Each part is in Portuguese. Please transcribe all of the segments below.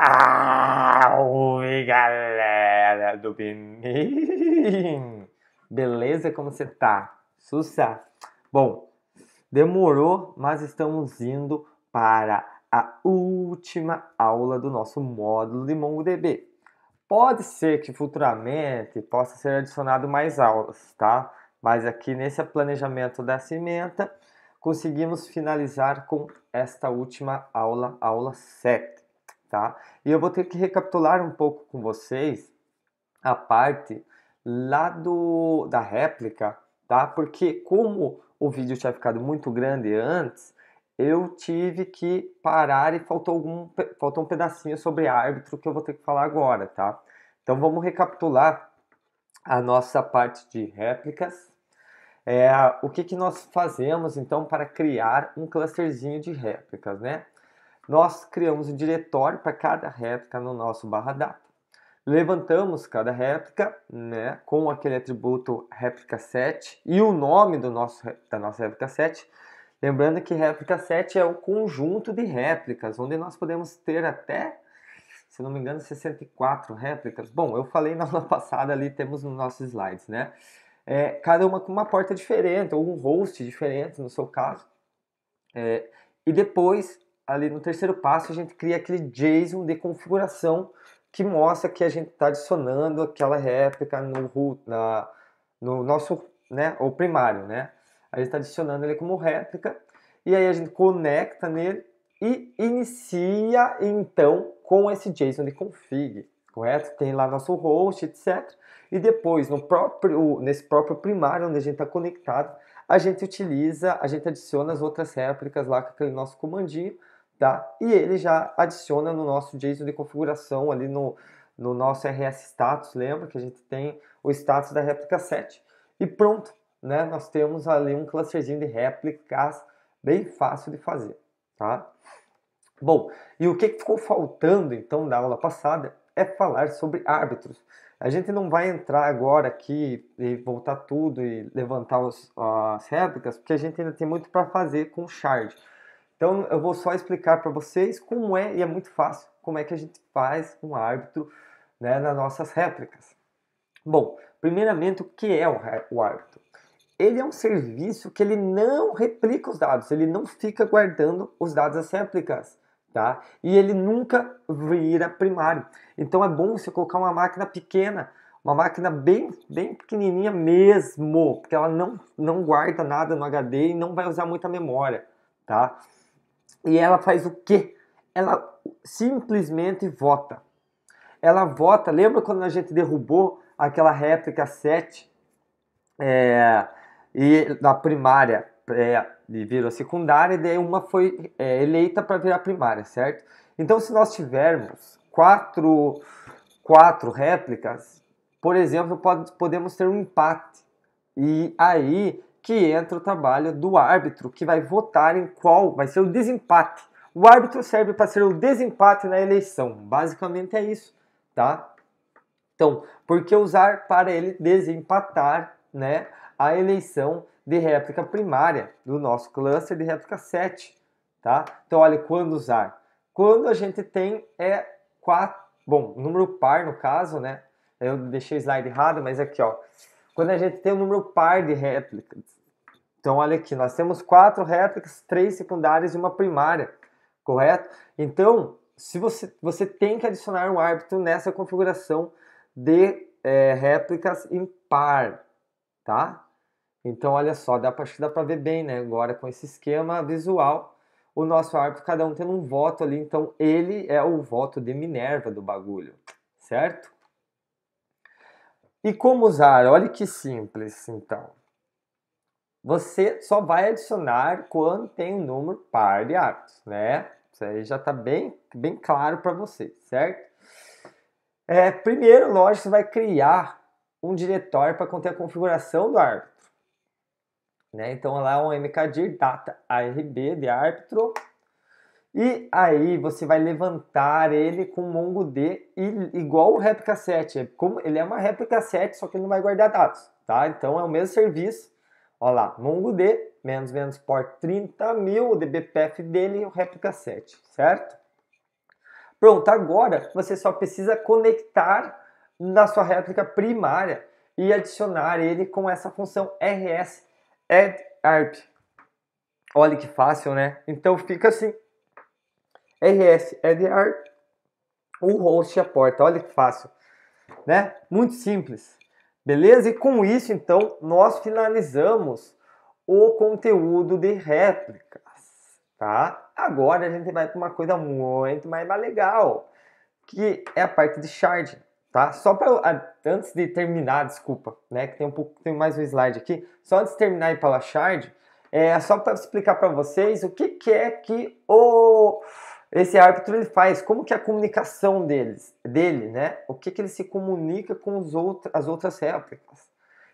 Salve galera do Benin! Beleza? Como você tá? Sussa! Bom, demorou, mas estamos indo para a última aula do nosso módulo de MongoDB. Pode ser que futuramente possa ser adicionado mais aulas, tá? Mas aqui nesse planejamento da cimenta, conseguimos finalizar com esta última aula, aula 7 tá? E eu vou ter que recapitular um pouco com vocês a parte lá do, da réplica, tá? Porque como o vídeo tinha ficado muito grande antes, eu tive que parar e faltou, algum, faltou um pedacinho sobre árbitro que eu vou ter que falar agora, tá? Então vamos recapitular a nossa parte de réplicas. É, o que, que nós fazemos então para criar um clusterzinho de réplicas, né? nós criamos um diretório para cada réplica no nosso barra data. Levantamos cada réplica né, com aquele atributo réplica 7 e o nome do nosso, da nossa réplica 7. Lembrando que réplica 7 é o conjunto de réplicas, onde nós podemos ter até, se não me engano, 64 réplicas. Bom, eu falei na aula passada ali, temos nos nossos slides, né? É, cada uma com uma porta diferente, ou um host diferente, no seu caso. É, e depois ali no terceiro passo, a gente cria aquele JSON de configuração que mostra que a gente está adicionando aquela réplica no, root, na, no nosso, né, ou primário, né? A gente está adicionando ele como réplica e aí a gente conecta nele e inicia então com esse JSON de config, correto? Tem lá nosso host, etc. E depois, no próprio, nesse próprio primário onde a gente está conectado, a gente utiliza, a gente adiciona as outras réplicas lá com aquele nosso comandinho tá? E ele já adiciona no nosso JSON de configuração ali no, no nosso RS status, lembra que a gente tem o status da réplica 7. E pronto, né? Nós temos ali um clusterzinho de réplicas bem fácil de fazer, tá? Bom, e o que ficou faltando então da aula passada é falar sobre árbitros. A gente não vai entrar agora aqui e voltar tudo e levantar os, as réplicas, porque a gente ainda tem muito para fazer com o shard. Então eu vou só explicar para vocês como é, e é muito fácil, como é que a gente faz um árbitro né, nas nossas réplicas. Bom, primeiramente o que é o árbitro? Ele é um serviço que ele não replica os dados, ele não fica guardando os dados das réplicas. Tá? E ele nunca vira primário. Então é bom você colocar uma máquina pequena, uma máquina bem, bem pequenininha mesmo, porque ela não, não guarda nada no HD e não vai usar muita memória, tá? E ela faz o quê? Ela simplesmente vota. Ela vota. Lembra quando a gente derrubou aquela réplica 7 é, e da primária é, e virou secundária, e daí uma foi é, eleita para virar primária, certo? Então, se nós tivermos quatro, quatro réplicas, por exemplo, pode, podemos ter um empate. E aí que entra o trabalho do árbitro, que vai votar em qual vai ser o desempate. O árbitro serve para ser o desempate na eleição. Basicamente é isso, tá? Então, por que usar para ele desempatar, né, a eleição de réplica primária do nosso cluster de réplica 7, tá? Então, olha quando usar. Quando a gente tem é 4, bom, número par no caso, né? Eu deixei o slide errado, mas aqui, ó. Quando a gente tem um número par de réplicas, então, olha aqui, nós temos quatro réplicas, três secundárias e uma primária, correto? Então, se você, você tem que adicionar um árbitro nessa configuração de é, réplicas par, tá? Então, olha só, dá para ver bem, né? Agora, com esse esquema visual, o nosso árbitro, cada um tendo um voto ali. Então, ele é o voto de Minerva do bagulho, certo? E como usar? Olha que simples, então você só vai adicionar quando tem um número par de hábitos, né? Isso aí já está bem, bem claro para você, certo? É, primeiro, lógico, você vai criar um diretório para conter a configuração do árbitro. Né? Então, lá é um mkdir data arb de árbitro. E aí você vai levantar ele com MongoD igual o réplica set, é Como ele é uma réplica set, só que ele não vai guardar dados. Tá? Então, é o mesmo serviço Olha lá, MongoD, menos menos por 30 mil, o dBPF dele, o réplica 7, certo? Pronto, agora você só precisa conectar na sua réplica primária e adicionar ele com essa função rs add arp. Olha que fácil, né? Então fica assim, rs add arp, o host a porta. olha que fácil, né? Muito simples. Beleza? E com isso, então, nós finalizamos o conteúdo de réplicas, tá? Agora a gente vai para uma coisa muito mais legal, que é a parte de shard, tá? Só para antes de terminar, desculpa, né, que tem um pouco tem mais um slide aqui, só antes de terminar e falar shard, é só para explicar para vocês o que, que é que o esse árbitro ele faz? Como que é a comunicação deles, dele, né? O que, que ele se comunica com os as outras réplicas?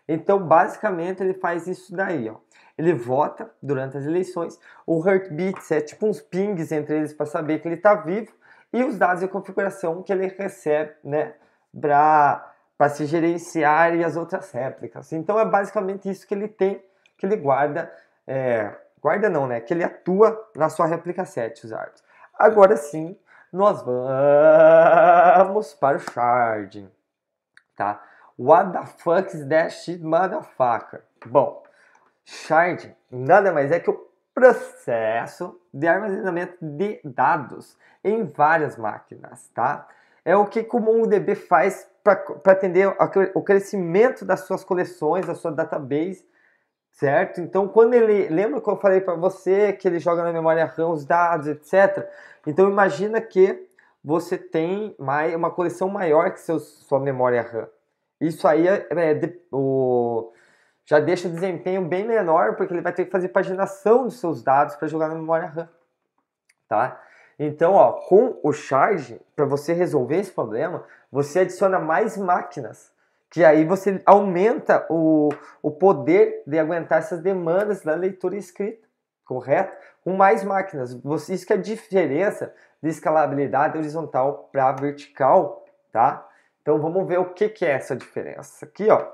Então, basicamente, ele faz isso daí, ó. Ele vota durante as eleições, o heartbeat é tipo uns pings entre eles para saber que ele está vivo e os dados de configuração que ele recebe, né, para se gerenciar e as outras réplicas. Então, é basicamente isso que ele tem, que ele guarda, é, guarda não, né, que ele atua na sua réplica 7, os árbitros. Agora sim, nós vamos para o shard, tá? What the fuck is that shit, motherfucker? Bom, shard nada mais é que o processo de armazenamento de dados em várias máquinas, tá? É o que o MongoDB faz para atender o crescimento das suas coleções, da sua database certo? Então, quando ele. Lembra que eu falei para você que ele joga na memória RAM os dados, etc? Então, imagina que você tem mais, uma coleção maior que seu, sua memória RAM. Isso aí é, é, é o, já deixa o desempenho bem menor, porque ele vai ter que fazer paginação dos seus dados para jogar na memória RAM. Tá? Então, ó, com o charge, para você resolver esse problema, você adiciona mais máquinas que aí você aumenta o, o poder de aguentar essas demandas da leitura escrita, correto? Com mais máquinas. isso que é a diferença de escalabilidade horizontal para vertical, tá? Então vamos ver o que, que é essa diferença. Aqui, ó.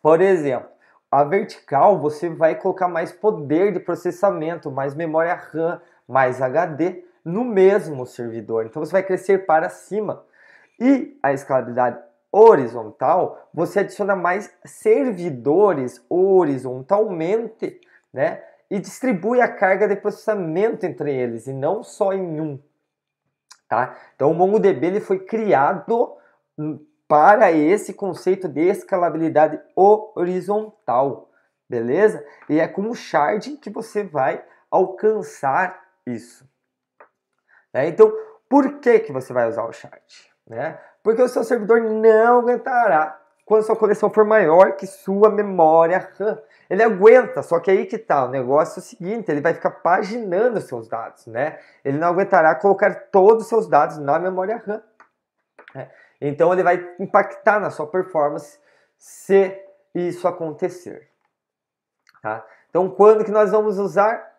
Por exemplo, a vertical você vai colocar mais poder de processamento, mais memória RAM, mais HD no mesmo servidor. Então você vai crescer para cima. E a escalabilidade horizontal, você adiciona mais servidores horizontalmente, né? E distribui a carga de processamento entre eles e não só em um, tá? Então o MongoDB ele foi criado hum, para esse conceito de escalabilidade horizontal, beleza? E é com o sharding que você vai alcançar isso. Né? Então, por que, que você vai usar o shard? né? Porque o seu servidor não aguentará quando sua coleção for maior que sua memória RAM. Ele aguenta, só que aí que tá, o negócio é o seguinte, ele vai ficar paginando seus dados, né? Ele não aguentará colocar todos os seus dados na memória RAM. Né? Então ele vai impactar na sua performance se isso acontecer. Tá? Então quando que nós vamos usar?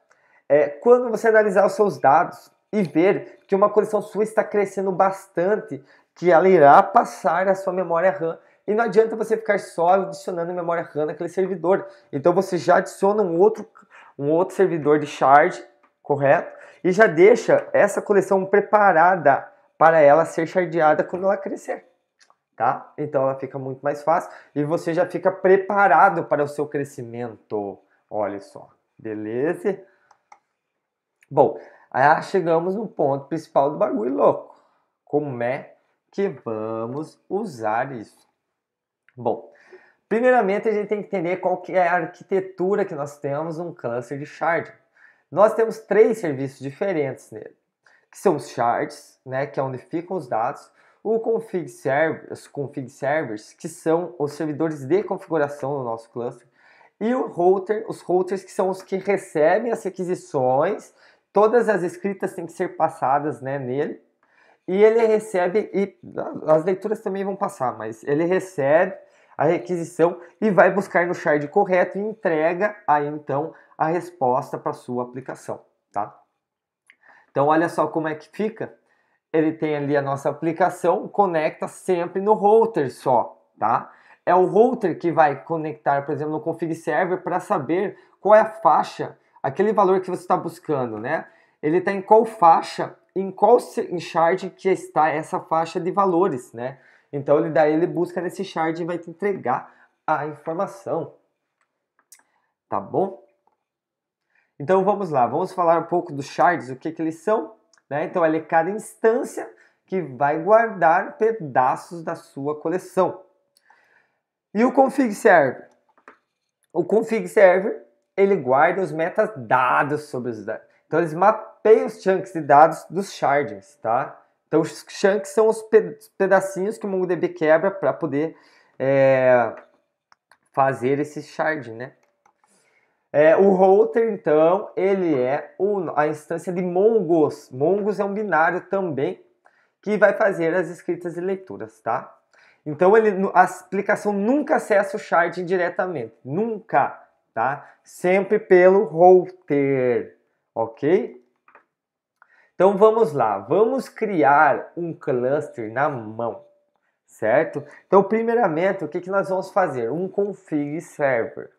É, quando você analisar os seus dados e ver que uma coleção sua está crescendo bastante que ela irá passar a sua memória RAM. E não adianta você ficar só adicionando memória RAM naquele servidor. Então você já adiciona um outro, um outro servidor de shard, correto? E já deixa essa coleção preparada para ela ser shardeada quando ela crescer. Tá? Então ela fica muito mais fácil e você já fica preparado para o seu crescimento. Olha só, beleza? Bom, aí chegamos no ponto principal do bagulho louco. Como é que vamos usar isso. Bom, primeiramente a gente tem que entender qual que é a arquitetura que nós temos num cluster de sharding. Nós temos três serviços diferentes nele, que são os shards, né, que é ficam os dados, o config server, os config servers, que são os servidores de configuração do nosso cluster, e o router, os routers que são os que recebem as requisições, todas as escritas têm que ser passadas né, nele, e ele recebe, e as leituras também vão passar, mas ele recebe a requisição e vai buscar no shard correto e entrega aí então a resposta para sua aplicação, tá? Então olha só como é que fica. Ele tem ali a nossa aplicação, conecta sempre no router só, tá? É o router que vai conectar, por exemplo, no config server para saber qual é a faixa, aquele valor que você está buscando, né? Ele está em qual faixa em qual shard que está essa faixa de valores, né? Então ele daí ele busca nesse shard e vai te entregar a informação. Tá bom? Então vamos lá, vamos falar um pouco dos shards, o que, que eles são. Né? Então ele é cada instância que vai guardar pedaços da sua coleção. E o config server? O config server ele guarda os metadados sobre os dados. Então eles matam mapeia os chunks de dados dos shards, tá? Então, os chunks são os pedacinhos que o MongoDB quebra para poder é, fazer esse shard, né? É, o router, então, ele é o, a instância de Mongos. Mongos é um binário também que vai fazer as escritas e leituras, tá? Então, ele, a aplicação nunca acessa o shard diretamente. Nunca, tá? Sempre pelo router, ok? Então vamos lá, vamos criar um cluster na mão, certo? Então, primeiramente, o que, que nós vamos fazer? Um config server.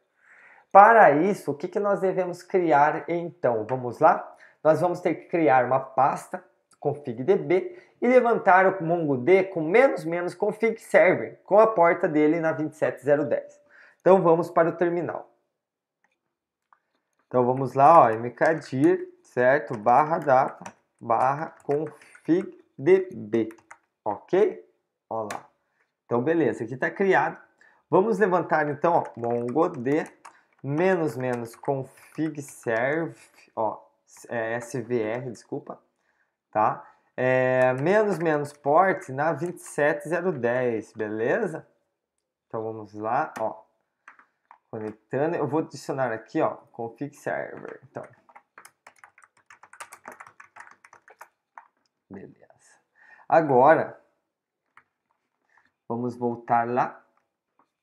Para isso, o que, que nós devemos criar então? Vamos lá? Nós vamos ter que criar uma pasta config.db e levantar o MongoDB com menos menos config server com a porta dele na 27010. Então vamos para o terminal. Então vamos lá, ó, mkdir, certo? Barra data barra config.db, ok? Olha lá. Então, beleza, aqui está criado. Vamos levantar, então, ó, mongod menos menos config serve, ó, é, svr, desculpa, tá? É, menos menos port na 27010, beleza? Então, vamos lá, ó, conectando. Eu vou adicionar aqui, ó, config server. Então, Beleza. Agora, vamos voltar lá.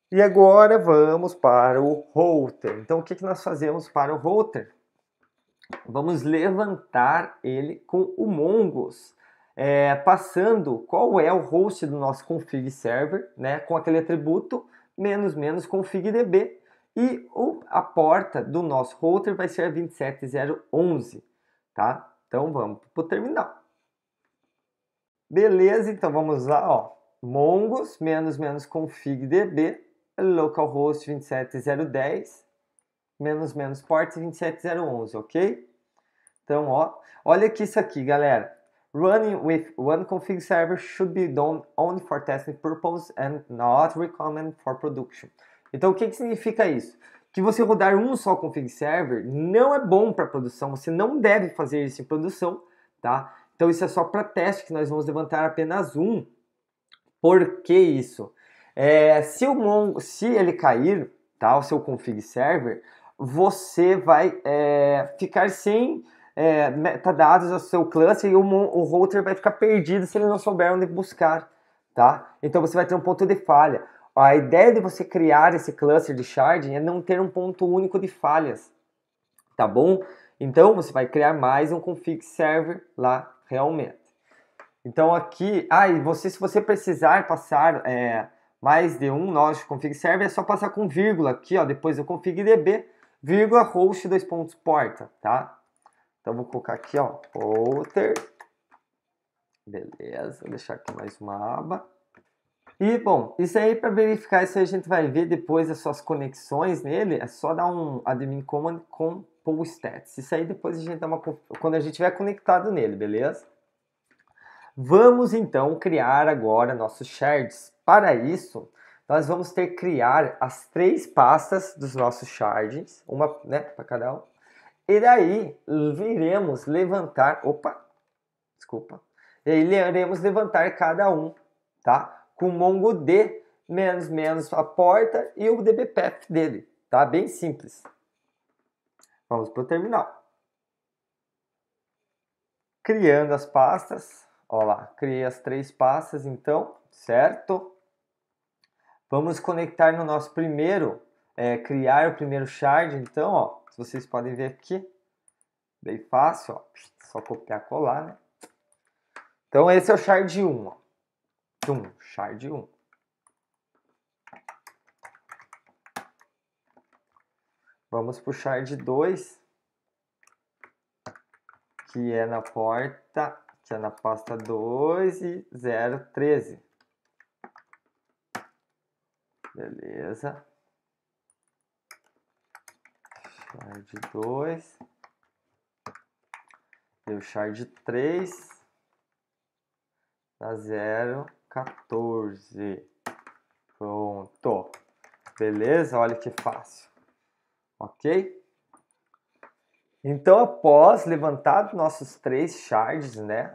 E agora vamos para o router. Então, o que, que nós fazemos para o router? Vamos levantar ele com o mongos É, passando qual é o host do nosso config server, né, com aquele atributo menos menos config.db e o, a porta do nosso router vai ser a 27011, tá? Então vamos para o terminal. Beleza, então vamos lá, ó. Mongos, menos, menos config.db, localhost 27010, menos, menos port 27011, ok? Então, ó, olha aqui isso aqui, galera. Running with one config server should be done only for testing purpose and not recommended for production. Então, o que, que significa isso? Que você rodar um só config server não é bom para produção, você não deve fazer isso em produção, tá? Então isso é só para teste que nós vamos levantar apenas um. Por que isso? É, se, o Mongo, se ele cair, tá, o seu config server, você vai é, ficar sem é, metadados do seu cluster e o, o router vai ficar perdido se ele não souber onde buscar, tá? Então você vai ter um ponto de falha. A ideia de você criar esse cluster de sharding é não ter um ponto único de falhas, tá bom? Então você vai criar mais um config server lá realmente. Então aqui, ah, e você, se você precisar passar é, mais de um nó de config server, é só passar com vírgula aqui, ó, depois do config db, vírgula host dois pontos porta, tá? Então vou colocar aqui, ó, Outer. beleza, vou deixar aqui mais uma aba. E bom, isso aí para verificar, isso aí a gente vai ver depois as suas conexões nele, é só dar um admin command com Paul Stats. Isso aí depois a gente dá uma quando a gente estiver conectado nele, beleza? Vamos então criar agora nossos shards. Para isso, nós vamos ter que criar as três pastas dos nossos shards, uma né, para cada um. E daí iremos levantar, opa, desculpa. E aí iremos levantar cada um, tá? Com o MongoD menos menos a porta e o DBPF dele, tá? Bem simples. Vamos para o terminal. Criando as pastas. Olha lá, criei as três pastas então, certo? Vamos conectar no nosso primeiro, é, criar o primeiro shard então, ó. Vocês podem ver aqui, bem fácil, ó. Só copiar e colar, né? Então esse é o shard 1, ó. Tum, shard 1. Vamos puxar de 2, que é na porta, que é na pasta 2 e 013. Beleza. Char 2. Deu char 3. Dá 0, 14. Pronto. Beleza? Olha que fácil ok? Então, após levantar nossos três shards, né?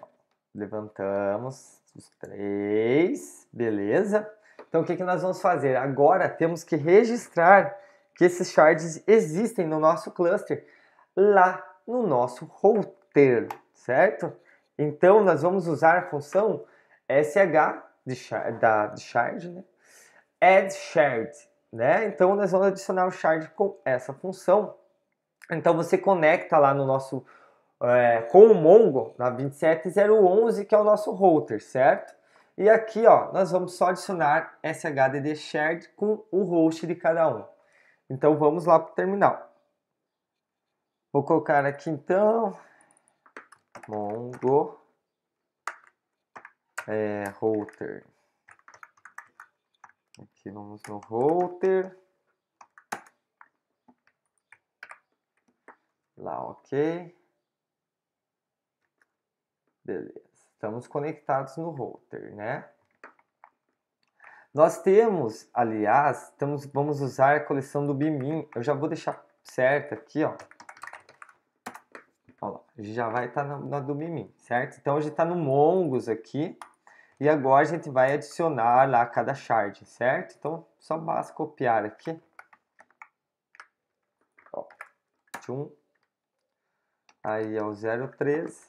Levantamos os três, beleza? Então, o que, que nós vamos fazer? Agora, temos que registrar que esses shards existem no nosso cluster, lá no nosso router, certo? Então, nós vamos usar a função sh de shard, da, shard né? add shard, né? Então nós vamos adicionar o shard com essa função. Então você conecta lá no nosso é, com o Mongo na 27011 que é o nosso router, certo? E aqui ó, nós vamos só adicionar esse HDD shared com o host de cada um. Então vamos lá para o terminal. Vou colocar aqui então Mongo é, router Aqui vamos no router. Lá, ok. Beleza. Estamos conectados no router, né? Nós temos, aliás, estamos, vamos usar a coleção do Bimim. Eu já vou deixar certo aqui, ó. ó lá, já vai estar tá na, na do Bimim, certo? Então, hoje está no mongo's aqui. E agora a gente vai adicionar lá cada shard, certo? Então, só basta copiar aqui. Ó, de um. Aí é o 013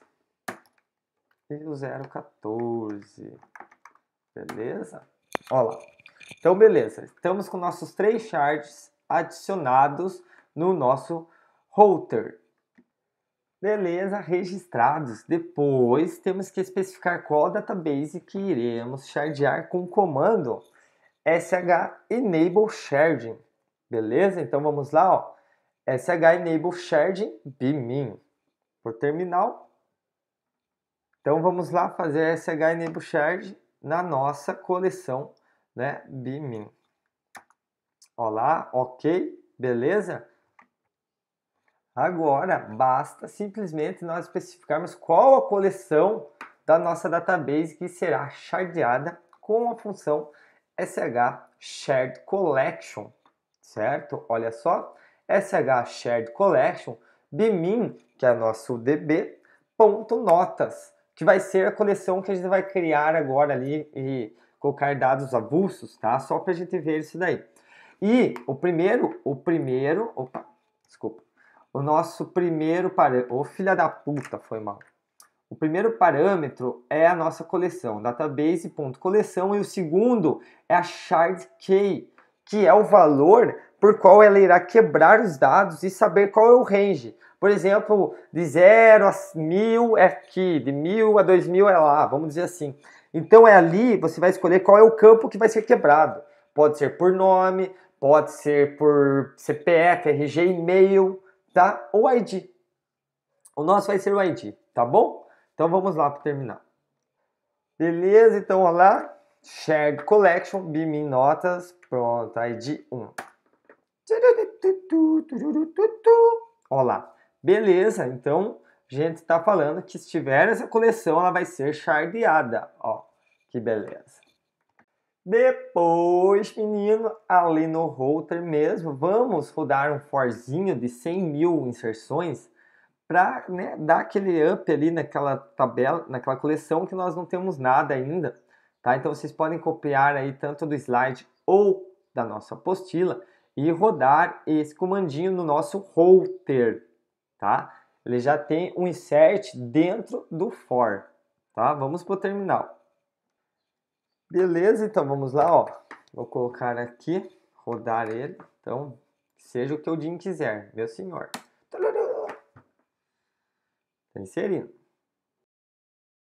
e o 014. Beleza? Olha lá. Então, beleza. Estamos com nossos três shards adicionados no nosso router. Beleza, registrados. Depois temos que especificar qual database que iremos shardear com o comando sh enable sharding. Beleza? Então vamos lá, ó. sh enable sharding bmin por terminal. Então vamos lá fazer sh enable shard na nossa coleção, né, bmin. Olá, OK, beleza? Agora, basta simplesmente nós especificarmos qual a coleção da nossa database que será shardeada com a função sh shared collection, certo? Olha só, sh shared collection bmin, que é nosso db, ponto notas, que vai ser a coleção que a gente vai criar agora ali e colocar dados avulsos, tá? Só para a gente ver isso daí. E o primeiro, o primeiro, opa, desculpa, o nosso primeiro parâmetro. Ô, oh, filha da puta, foi mal. O primeiro parâmetro é a nossa coleção, database.coleção, e o segundo é a shard key, que é o valor por qual ela irá quebrar os dados e saber qual é o range. Por exemplo, de 0 a 1000 é aqui, de 1000 a 2000 é lá, vamos dizer assim. Então é ali você vai escolher qual é o campo que vai ser quebrado. Pode ser por nome, pode ser por CPF, RG, e-mail, tá? O ID. O nosso vai ser o ID, tá bom? Então vamos lá para terminar. Beleza, então olha lá. Shared Collection, bimim Notas, pronto, ID 1. Olha lá. Beleza, então a gente está falando que se tiver essa coleção, ela vai ser chardeada. Ó, que beleza. Depois, menino, ali no router mesmo, vamos rodar um forzinho de 100 mil inserções para né, dar aquele up ali naquela tabela, naquela coleção que nós não temos nada ainda, tá? Então vocês podem copiar aí tanto do slide ou da nossa apostila e rodar esse comandinho no nosso router, tá? Ele já tem um insert dentro do for, tá? Vamos para o terminal. Beleza, então vamos lá, ó. Vou colocar aqui, rodar ele. Então, seja o que o Jim quiser, meu senhor. Tá inserindo.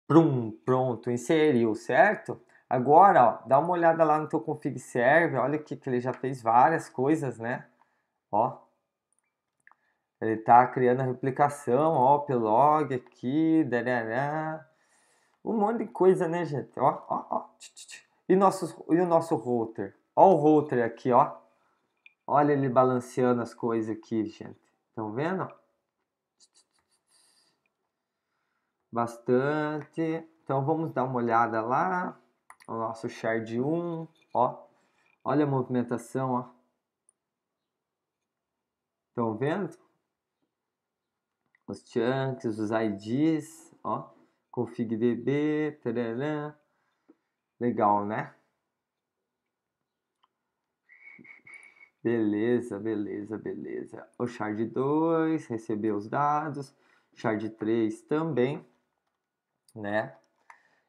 Prum, pronto, inseriu, certo? Agora, ó, dá uma olhada lá no teu config serve, olha que, que ele já fez várias coisas, né? Ó, ele tá criando a replicação, ó, o plog aqui, darará. Um monte de coisa, né, gente? Ó, ó, ó. E, nossos, e o nosso router? Ó o router aqui, ó. Olha ele balanceando as coisas aqui, gente. Estão vendo? Bastante. Então vamos dar uma olhada lá. O nosso shard 1, ó. Olha a movimentação, ó. Estão vendo? Os chunks, os IDs, ó config db, tarará. legal, né? Beleza, beleza, beleza. O shard 2 recebeu os dados, shard 3 também, né?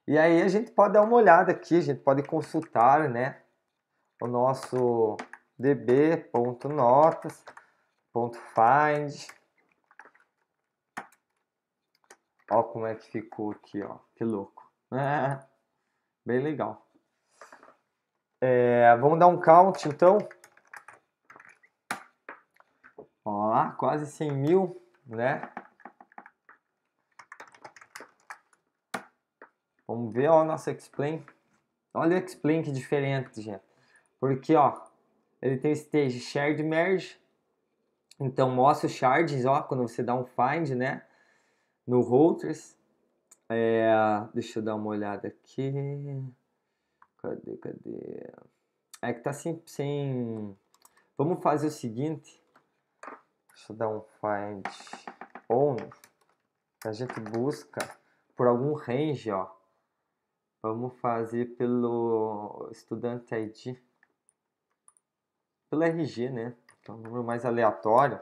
E aí a gente pode dar uma olhada aqui, a gente pode consultar, né? O nosso db.notas.find Ó como é que ficou aqui, ó. Que louco. né bem legal. É, vamos dar um count, então. Ó lá, quase 100 mil, né? Vamos ver, ó, nosso Explain. Olha o Explain que diferente, gente. Porque, ó, ele tem stage Shared Merge. Então, mostra os shards, ó, quando você dá um find, né? no Routers. É, deixa eu dar uma olhada aqui. Cadê, cadê? É que tá sem, sem... Vamos fazer o seguinte. Deixa eu dar um find on. A gente busca por algum range, ó. Vamos fazer pelo estudante ID. Pelo RG, né? Então é um número mais aleatório.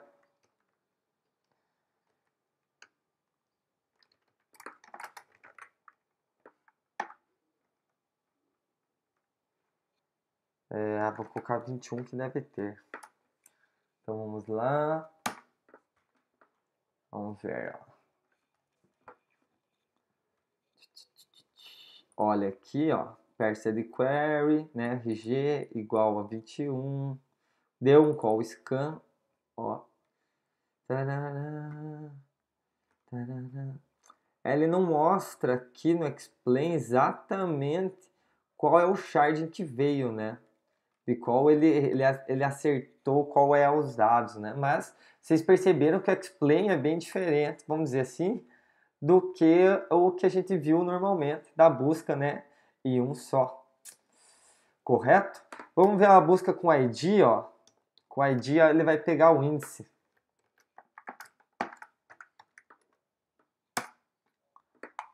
É, ah, vou colocar 21 que deve ter. Então vamos lá. Vamos ver. Ó. Olha aqui, ó. Percebe query, né? RG igual a 21. Deu um call scan, ó. Tarará, tarará. Ele não mostra aqui no Explain exatamente qual é o shard que veio, né? qual ele, ele, ele acertou qual é os dados, né? Mas vocês perceberam que o Explain é bem diferente, vamos dizer assim, do que o que a gente viu normalmente da busca, né? E um só. Correto? Vamos ver a busca com ID, ó. Com ID ele vai pegar o índice.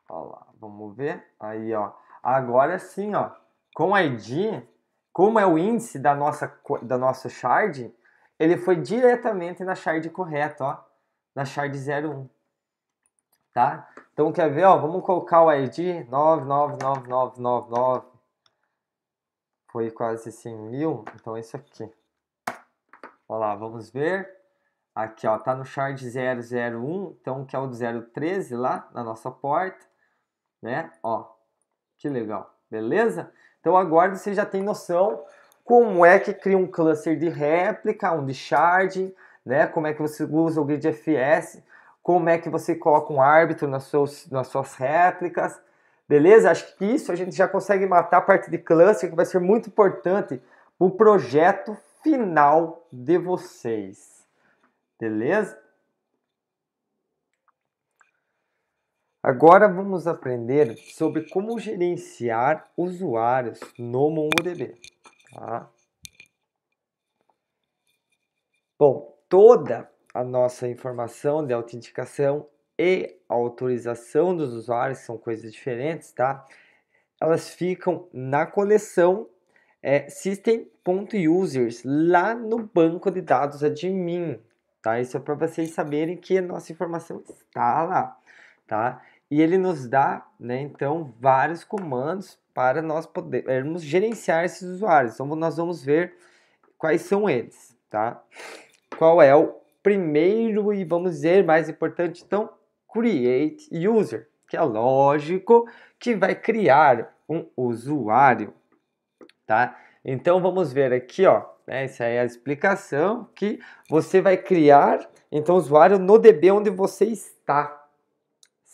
Ó lá, vamos ver. Aí, ó. Agora sim, ó. Com ID como é o índice da nossa, da nossa shard, ele foi diretamente na shard correta, ó, na shard 01. Tá? Então quer ver, ó, vamos colocar o ID 999999. Foi quase 100 mil, então é isso aqui. Olá, lá, vamos ver. Aqui, ó, tá no shard 001, então que é o 013 lá na nossa porta, né? Ó, que legal, beleza? Então agora você já tem noção como é que cria um cluster de réplica, um de sharding, né? Como é que você usa o grid FS, como é que você coloca um árbitro nas suas, nas suas réplicas, beleza? Acho que isso a gente já consegue matar a parte de cluster que vai ser muito importante o projeto final de vocês, beleza? Agora vamos aprender sobre como gerenciar usuários no MongoDB. Tá? Bom, toda a nossa informação de autenticação e autorização dos usuários são coisas diferentes, tá? Elas ficam na coleção é, system.users lá no banco de dados admin, tá? Isso é para vocês saberem que a nossa informação está lá tá? E ele nos dá, né, então, vários comandos para nós podermos gerenciar esses usuários. Então, nós vamos ver quais são eles, tá? Qual é o primeiro e, vamos dizer, mais importante, então, create user, que é lógico que vai criar um usuário, tá? Então, vamos ver aqui, ó, né, essa é a explicação que você vai criar, então, usuário no DB onde você está,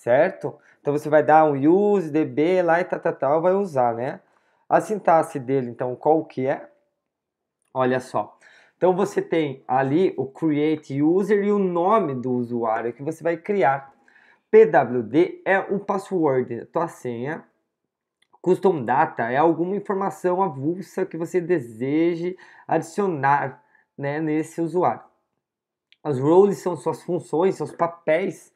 certo? Então você vai dar um use db lá e tal, tá, tal, tá, tal, tá, vai usar, né? A sintaxe dele, então, qual que é? Olha só. Então você tem ali o create user e o nome do usuário que você vai criar. PWD é o password, a tua senha. Custom data é alguma informação avulsa que você deseje adicionar né, nesse usuário. As roles são suas funções, seus papéis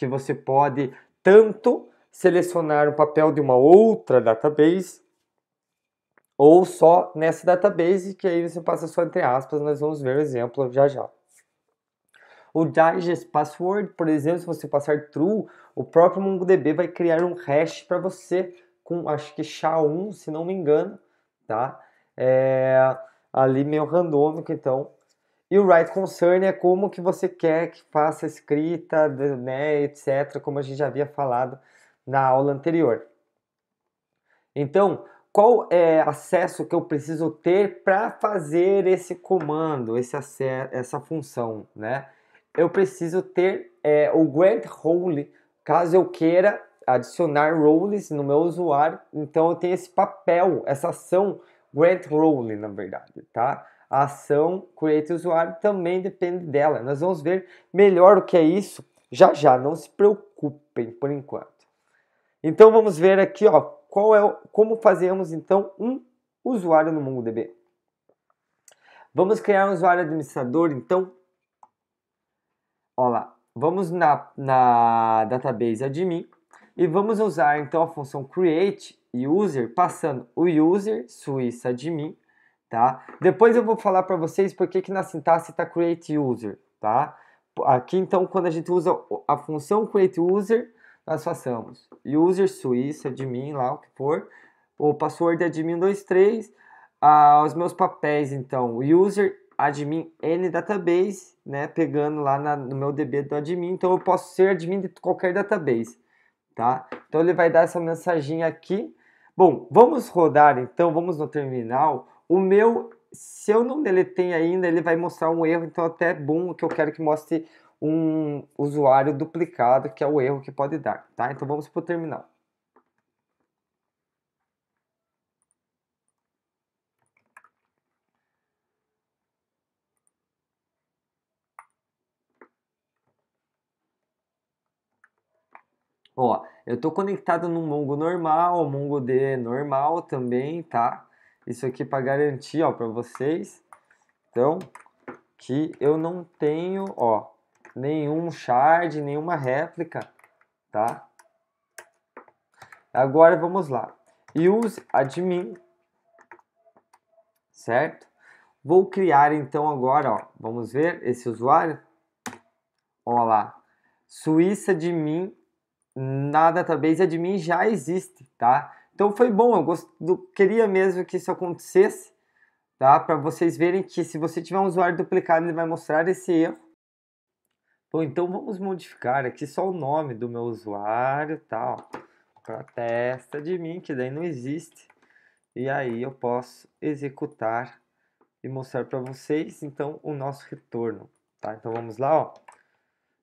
que você pode tanto selecionar o papel de uma outra database ou só nessa database, que aí você passa só entre aspas, nós vamos ver o exemplo já já. O digest password, por exemplo, se você passar true, o próprio MongoDB vai criar um hash para você com, acho que SHA-1, se não me engano, tá? É, ali meio randômico, então e o Right Concern é como que você quer que faça a escrita, né, etc., como a gente já havia falado na aula anterior. Então, qual é o acesso que eu preciso ter para fazer esse comando, esse acesso, essa função, né? Eu preciso ter é, o grant role, caso eu queira adicionar roles no meu usuário, então eu tenho esse papel, essa ação grant role, na verdade, tá? a ação Create Usuário também depende dela. Nós vamos ver melhor o que é isso já já, não se preocupem por enquanto. Então vamos ver aqui, ó, qual é, como fazemos então um usuário no MongoDB. Vamos criar um usuário administrador, então. Olha lá, vamos na, na database admin e vamos usar então a função create user, passando o user suíça admin tá? Depois eu vou falar para vocês por que, que na sintaxe está create user, tá? Aqui então quando a gente usa a função create user, nós façamos user suíça admin lá o que for, o password é admin 23, ah, os meus papéis então, user admin n database, né, pegando lá na, no meu DB do admin, então eu posso ser admin de qualquer database, tá? Então ele vai dar essa mensagem aqui. Bom, vamos rodar então, vamos no terminal o meu, se eu não deletei ainda, ele vai mostrar um erro, então até é bom que eu quero que mostre um usuário duplicado, que é o erro que pode dar, tá? Então vamos para o terminal. Ó, eu estou conectado no Mongo normal, MongoD normal também, tá? isso aqui para garantir, ó, para vocês. Então, que eu não tenho, ó, nenhum shard, nenhuma réplica, tá? Agora vamos lá. Use admin, certo? Vou criar então agora, ó, vamos ver esse usuário. Olha lá, Suíça admin na database tá? admin já existe, tá? Então foi bom, eu, gost... queria mesmo que isso acontecesse, tá? Para vocês verem que se você tiver um usuário duplicado, ele vai mostrar esse erro. Bom, então vamos modificar aqui só o nome do meu usuário, tá? Para testa de mim, que daí não existe. E aí eu posso executar e mostrar para vocês, então, o nosso retorno, tá? Então vamos lá, ó.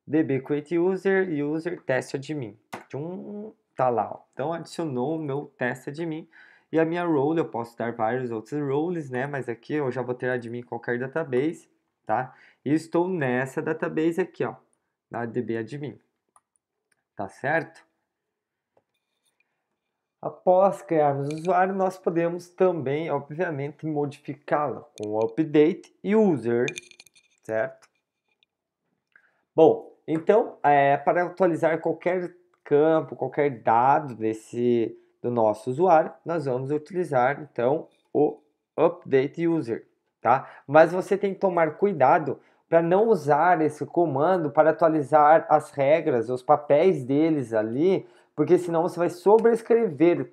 db create user, user teste admin. Tchum tá lá. Ó. Então adicionou o meu teste admin e a minha role, eu posso dar vários outros roles, né? Mas aqui eu já vou ter admin em qualquer database, tá? E estou nessa database aqui, ó, na DB admin. Tá certo? Após criarmos o usuário, nós podemos também, obviamente, modificá-lo com update user, certo? Bom, então, é, para atualizar qualquer campo, qualquer dado desse do nosso usuário, nós vamos utilizar então o update user, tá? Mas você tem que tomar cuidado para não usar esse comando para atualizar as regras, os papéis deles ali, porque senão você vai sobrescrever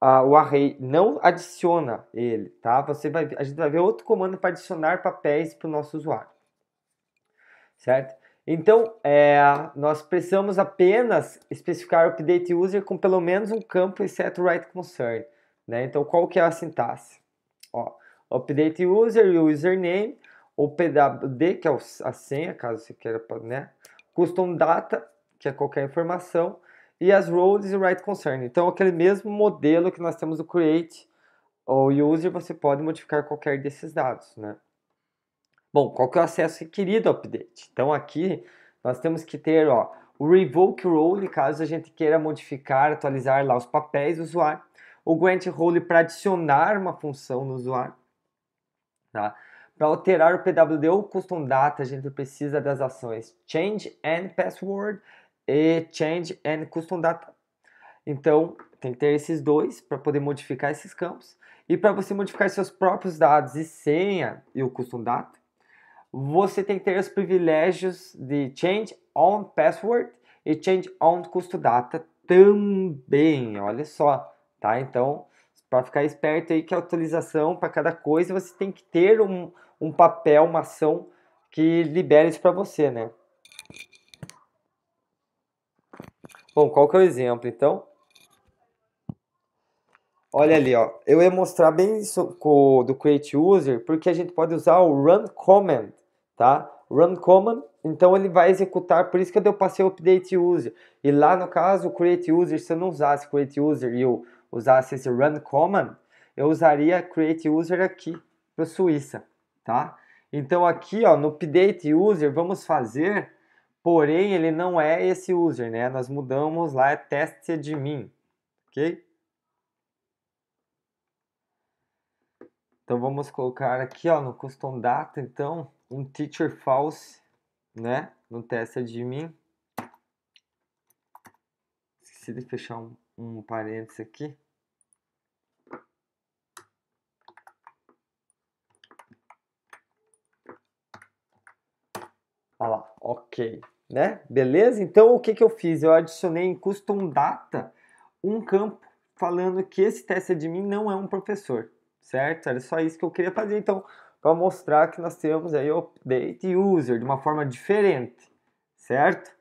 uh, o array, não adiciona ele, tá? Você vai, a gente vai ver outro comando para adicionar papéis para o nosso usuário, certo? Então, é, nós precisamos apenas especificar o update user com pelo menos um campo exceto write concern. Né? Então, qual que é a sintaxe? Ó, update user e username, o PWD, que é a senha, caso você queira, né? Custom data, que é qualquer informação, e as roles e write concern. Então, aquele mesmo modelo que nós temos do create ou user, você pode modificar qualquer desses dados, né? Bom, qual que é o acesso requerido ao update? Então aqui nós temos que ter ó, o revoke role, caso a gente queira modificar, atualizar lá os papéis do usuário, o grant role para adicionar uma função no usuário, tá? Para alterar o PWD ou custom data, a gente precisa das ações change and password e change and custom data. Então, tem que ter esses dois para poder modificar esses campos. E para você modificar seus próprios dados e senha e o custom data, você tem que ter os privilégios de change on password e change on custo data também. Olha só, tá? Então, para ficar esperto aí que a atualização para cada coisa você tem que ter um, um papel, uma ação que libere isso para você, né? Bom, qual que é o exemplo então? Olha ali, ó. Eu ia mostrar bem isso do create user, porque a gente pode usar o run command tá? Run command, então ele vai executar, por isso que eu passei o update user. E lá no caso, o create user, se eu não usasse create user e eu usasse esse run command, eu usaria create user aqui para Suíça, tá? Então aqui, ó, no update user, vamos fazer, porém ele não é esse user, né? Nós mudamos lá, é test admin, ok? Então vamos colocar aqui, ó, no custom data, então, um teacher false, né? No teste admin. Esqueci de fechar um, um parênteses aqui. Olha lá, ok, né? Beleza? Então o que, que eu fiz? Eu adicionei em custom data um campo falando que esse teste admin não é um professor, certo? Era só isso que eu queria fazer. Então para mostrar que nós temos aí update user de uma forma diferente, certo?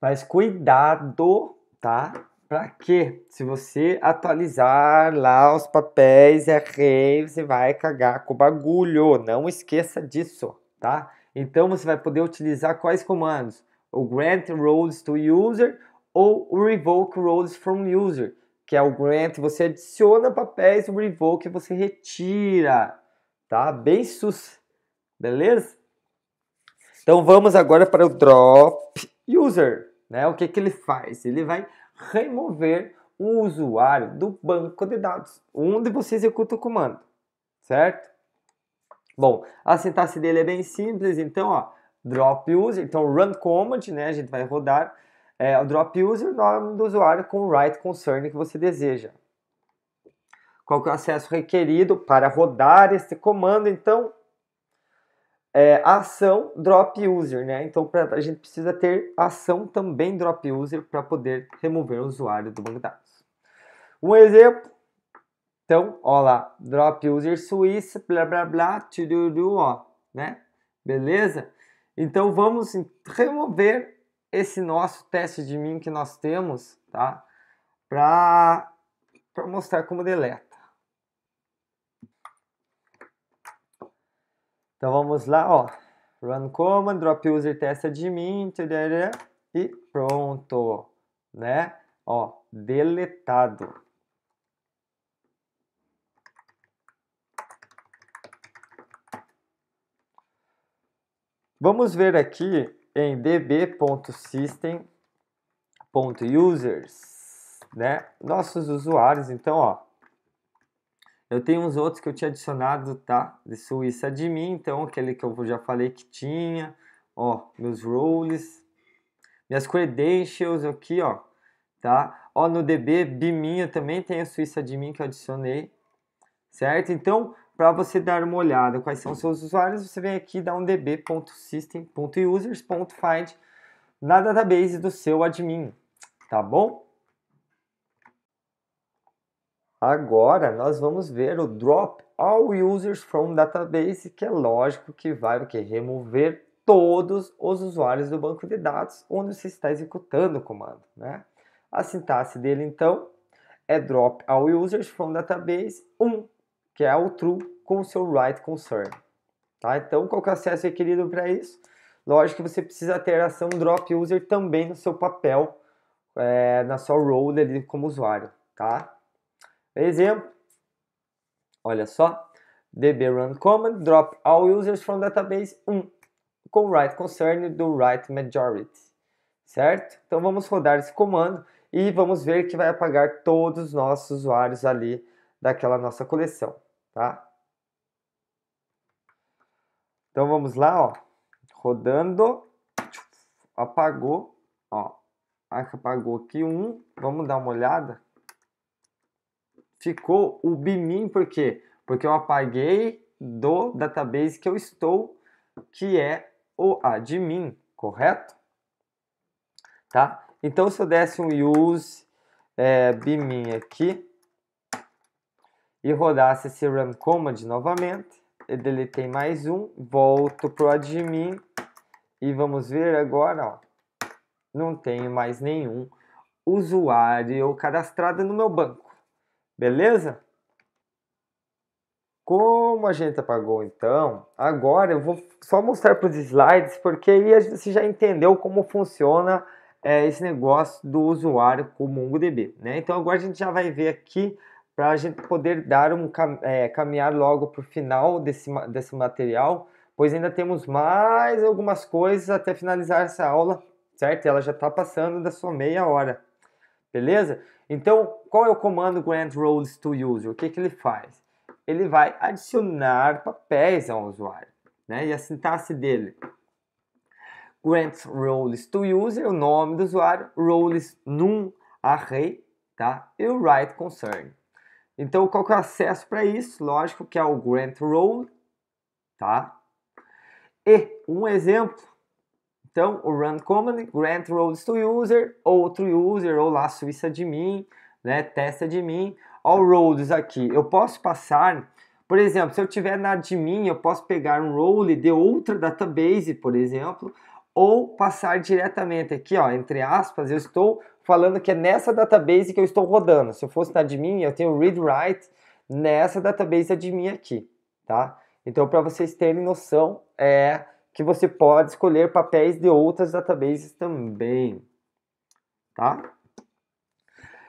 Mas cuidado, tá? Para que se você atualizar lá os papéis errei, é você vai cagar com o bagulho, não esqueça disso, tá? Então você vai poder utilizar quais comandos? O grant roles to user ou o revoke roles from user que é o grant, você adiciona papéis, o revoke você retira, tá? Bem sus, beleza? Então vamos agora para o drop user, né? O que, que ele faz? Ele vai remover o usuário do banco de dados, onde você executa o comando, certo? Bom, a sintaxe dele é bem simples, então, ó, drop user, então run command, né, a gente vai rodar, é, o drop user, nome do usuário com o right concern que você deseja. Qual é o acesso requerido para rodar este comando? Então, é, ação drop user, né? Então, pra, a gente precisa ter ação também drop user para poder remover o usuário do banco de dados. Um exemplo. Então, olha lá, drop user suíça, blá blá blá, tuduru, ó, né? Beleza? Então, vamos remover esse nosso teste de mim que nós temos, tá? Para mostrar como deleta. Então vamos lá, ó. Run command, drop user test admin, tarará, e pronto, né? Ó, deletado. Vamos ver aqui em db.system.users, né? Nossos usuários, então, ó. Eu tenho uns outros que eu tinha adicionado, tá? De Suíça de mim, então, aquele que eu já falei que tinha, ó, meus roles, minhas credentials aqui, ó, tá? Ó, no DB Biminha também tem a Suíça de mim que eu adicionei, certo? Então, para você dar uma olhada quais são os seus usuários, você vem aqui e dá um db.system.users.find na database do seu admin, tá bom? Agora nós vamos ver o drop all users from database, que é lógico que vai o que remover todos os usuários do banco de dados onde você está executando o comando, né? A sintaxe dele então é drop all users from database 1 que é o true com o seu right concern. Tá? Então, qual que é o acesso requerido para isso? Lógico que você precisa ter a ação drop user também no seu papel, é, na sua role ali como usuário. Tá? Exemplo, olha só, db run command drop all users from database 1 com right concern do right majority, certo? Então vamos rodar esse comando e vamos ver que vai apagar todos os nossos usuários ali daquela nossa coleção tá? Então vamos lá, ó, rodando, apagou, ó, apagou aqui um, vamos dar uma olhada. Ficou o bimin, por quê? Porque eu apaguei do database que eu estou, que é o admin, correto? Tá? Então se eu desse um use é, bimin aqui, e rodasse esse run command novamente. Eu deletei mais um, volto para o admin e vamos ver agora, ó, não tenho mais nenhum usuário cadastrado no meu banco, beleza? Como a gente apagou então, agora eu vou só mostrar para os slides, porque aí você já entendeu como funciona é, esse negócio do usuário com o MongoDB, né? Então agora a gente já vai ver aqui para a gente poder dar um é, caminhar logo para o final desse, desse material, pois ainda temos mais algumas coisas até finalizar essa aula, certo? Ela já está passando da sua meia hora, beleza? Então, qual é o comando grant roles to user? O que, que ele faz? Ele vai adicionar papéis ao usuário, né? E a sintaxe dele. Grant roles to user, é o nome do usuário, roles num array, tá? E o write concern. Então, qual que é o acesso para isso? Lógico que é o grant role, tá? E um exemplo. Então, o run command, grant roles to user, outro user, ou lá suíça de mim, né, testa de mim. All roles aqui, eu posso passar, por exemplo, se eu tiver na admin, eu posso pegar um role de outra database, por exemplo, ou passar diretamente aqui, ó, entre aspas, eu estou falando que é nessa database que eu estou rodando. Se eu fosse na admin, eu tenho read write nessa database admin aqui, tá? Então, para vocês terem noção, é que você pode escolher papéis de outras databases também, tá?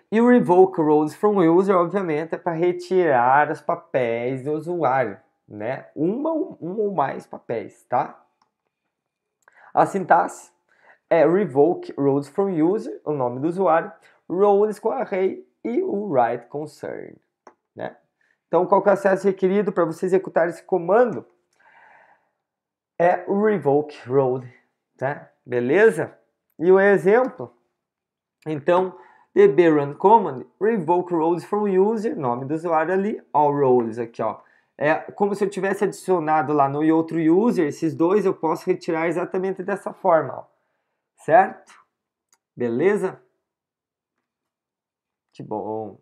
E o revoke roles from user, obviamente, é para retirar os papéis do usuário, né? Uma, um ou mais papéis, tá? A sintaxe é revoke roles from user, o nome do usuário, roles com array e o write concern. Né? Então, qual que é o acesso requerido para você executar esse comando? É o revoke role, tá? Né? Beleza? E o exemplo? Então, db run command, revoke roles from user, nome do usuário ali, all roles aqui, ó. É como se eu tivesse adicionado lá no outro user, esses dois eu posso retirar exatamente dessa forma, ó. Certo? Beleza? Que bom.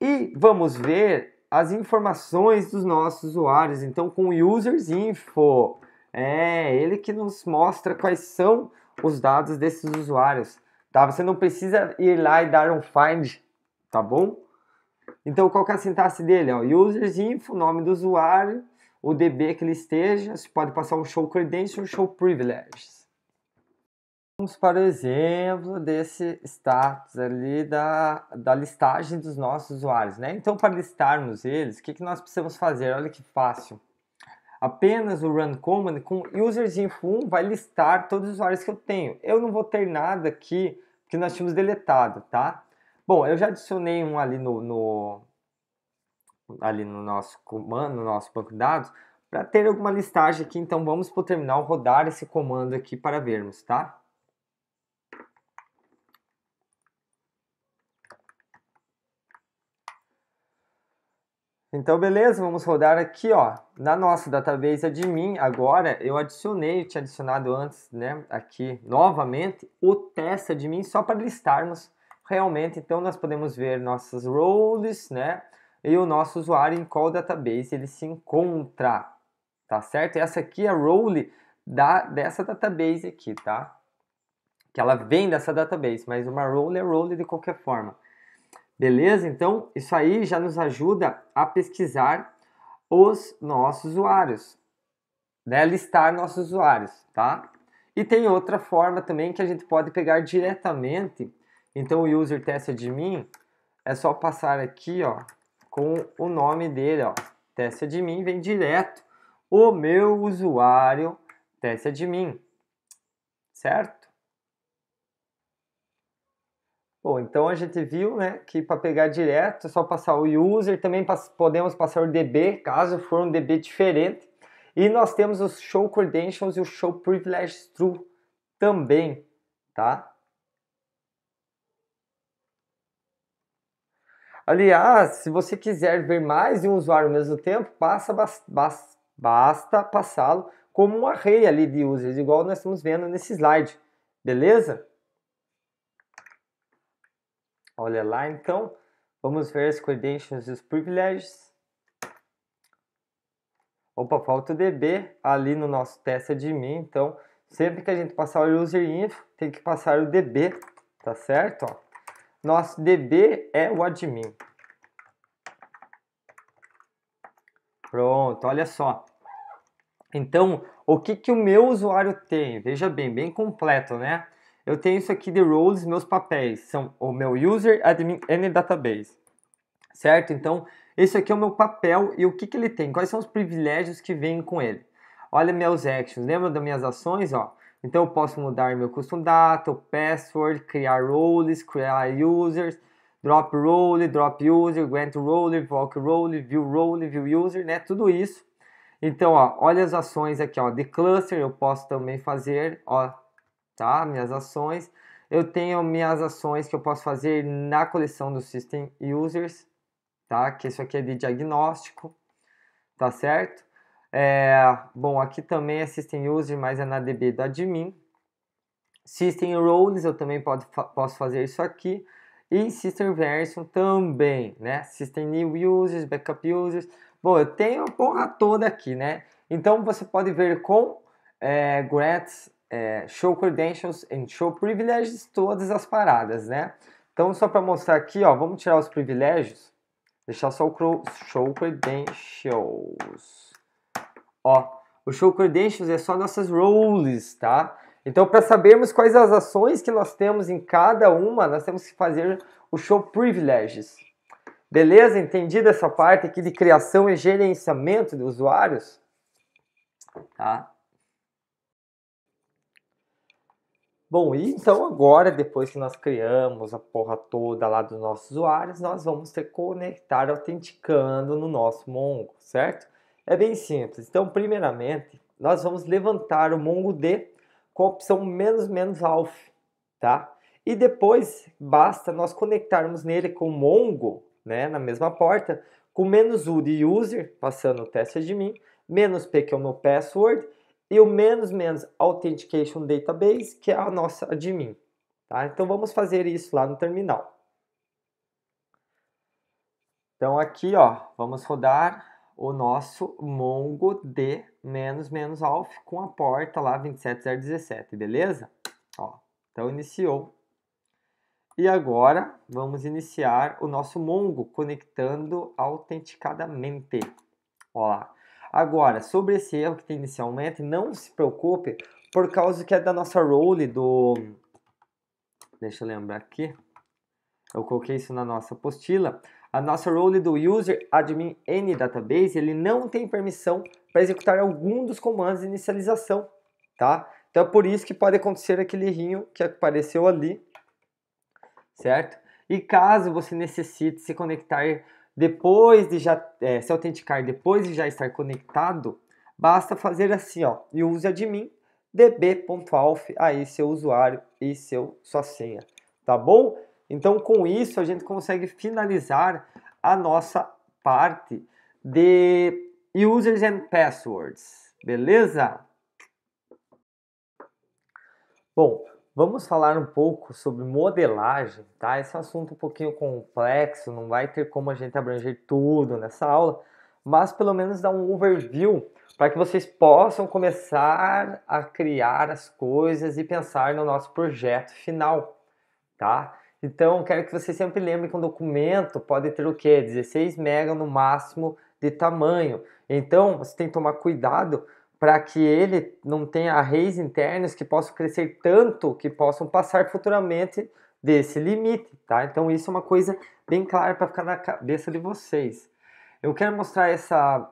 E vamos ver as informações dos nossos usuários. Então, com users info, é ele que nos mostra quais são os dados desses usuários. Tá? Você não precisa ir lá e dar um find, tá bom? Então, qual que é a sintaxe dele? Ó, users info, nome do usuário, o DB que ele esteja, você pode passar um show credential ou um show privileges. Vamos para o exemplo desse status ali da, da listagem dos nossos usuários, né? Então, para listarmos eles, o que, que nós precisamos fazer? Olha que fácil. Apenas o run command com usersinfo1 vai listar todos os usuários que eu tenho. Eu não vou ter nada aqui que nós tínhamos deletado, tá? Bom, eu já adicionei um ali no, no ali no nosso comando, no nosso banco de dados, para ter alguma listagem aqui. Então vamos para o terminal rodar esse comando aqui para vermos, tá? Então, beleza, vamos rodar aqui, ó, na nossa database admin, agora eu adicionei, eu tinha adicionado antes, né, aqui, novamente, o test admin, só para listarmos realmente, então nós podemos ver nossas roles, né, e o nosso usuário em qual database ele se encontra, tá certo? Essa aqui é a role da, dessa database aqui, tá? Que ela vem dessa database, mas uma role é role de qualquer forma. Beleza? Então, isso aí já nos ajuda a pesquisar os nossos usuários, né? listar nossos usuários, tá? E tem outra forma também que a gente pode pegar diretamente. Então, o user test admin é só passar aqui, ó, com o nome dele, ó. Teste admin vem direto o meu usuário teste admin, certo? Bom, então a gente viu né, que para pegar direto é só passar o user, também podemos passar o DB, caso for um DB diferente. E nós temos os show credentials e o show privileges true também, tá? Aliás, ah, se você quiser ver mais de um usuário ao mesmo tempo, passa, bas, basta passá-lo como um array ali de users, igual nós estamos vendo nesse slide. Beleza? Olha lá então. Vamos ver as credentials e os privileges. Opa, falta o DB ali no nosso teste admin. Então, sempre que a gente passar o user info, tem que passar o DB, tá certo? Ó nosso DB é o admin. Pronto, olha só. Então, o que, que o meu usuário tem? Veja bem, bem completo, né? Eu tenho isso aqui de roles, meus papéis. São o meu user, admin e database. Certo? Então, esse aqui é o meu papel e o que, que ele tem? Quais são os privilégios que vêm com ele? Olha meus actions, lembra das minhas ações? Ó? Então eu posso mudar meu custom data, o password, criar roles, criar users, drop role, drop user, grant role, walk role, view role, view user, né? Tudo isso. Então, ó, olha as ações aqui, ó, de cluster eu posso também fazer, ó, tá? Minhas ações. Eu tenho minhas ações que eu posso fazer na coleção do system users, tá? Que isso aqui é de diagnóstico, tá certo? É, bom, aqui também é System User, mas é na DB do admin. System Roles, eu também pode, posso fazer isso aqui. E System Version também, né? System New Users, Backup Users. Bom, eu tenho a porra toda aqui, né? Então você pode ver com é, Grants, é, Show Credentials e Show Privileges todas as paradas, né? Então só para mostrar aqui, ó, vamos tirar os privilégios. Deixar só o Show Credentials. Ó, o show credentials é só nossas roles, tá? Então, para sabermos quais as ações que nós temos em cada uma, nós temos que fazer o show privileges. Beleza? Entendida essa parte aqui de criação e gerenciamento de usuários? Tá? Bom, e então agora, depois que nós criamos a porra toda lá dos nossos usuários, nós vamos ter que conectar autenticando no nosso Mongo, certo? É bem simples. Então, primeiramente, nós vamos levantar o MongoD com a opção menos menos alf, tá? E depois basta nós conectarmos nele com Mongo, né, na mesma porta, com menos u de user, passando o teste admin, menos p que é o meu password e o menos menos authentication database, que é a nossa admin, tá? Então vamos fazer isso lá no terminal. Então aqui, ó, vamos rodar o nosso Mongo de menos menos alf com a porta lá 27017, beleza? Ó, então iniciou. E agora vamos iniciar o nosso Mongo conectando autenticadamente. Ó lá. Agora, sobre esse erro que tem inicialmente, não se preocupe, por causa que é da nossa role do Deixa eu lembrar aqui. Eu coloquei isso na nossa apostila a nossa role do user admin n database, ele não tem permissão para executar algum dos comandos de inicialização, tá? Então é por isso que pode acontecer aquele errinho que apareceu ali, certo? E caso você necessite se conectar depois de já é, se autenticar depois de já estar conectado, basta fazer assim, ó, e use admin db.alf aí seu usuário e seu sua senha, tá bom? Então, com isso, a gente consegue finalizar a nossa parte de users and passwords, beleza? Bom, vamos falar um pouco sobre modelagem, tá? Esse assunto um pouquinho complexo, não vai ter como a gente abranger tudo nessa aula, mas pelo menos dar um overview para que vocês possam começar a criar as coisas e pensar no nosso projeto final, tá? Então, quero que você sempre lembre que um documento pode ter o quê? 16 mega no máximo de tamanho. Então, você tem que tomar cuidado para que ele não tenha arrays internos que possam crescer tanto que possam passar futuramente desse limite, tá? Então, isso é uma coisa bem clara para ficar na cabeça de vocês. Eu quero mostrar essa,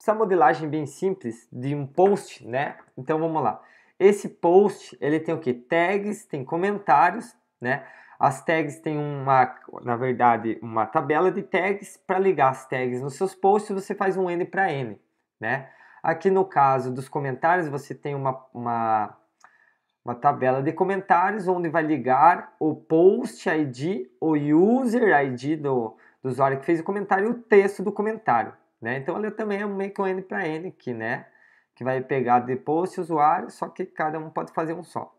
essa modelagem bem simples de um post, né? Então, vamos lá. Esse post, ele tem o que? Tags, tem comentários, né? As tags têm uma, na verdade, uma tabela de tags para ligar as tags nos seus posts, você faz um N para N, né? Aqui no caso dos comentários, você tem uma, uma, uma tabela de comentários onde vai ligar o post ID, o user ID do, do usuário que fez o comentário e o texto do comentário, né? Então ele também é meio que um N para N aqui, né? Que vai pegar de post usuário, só que cada um pode fazer um só.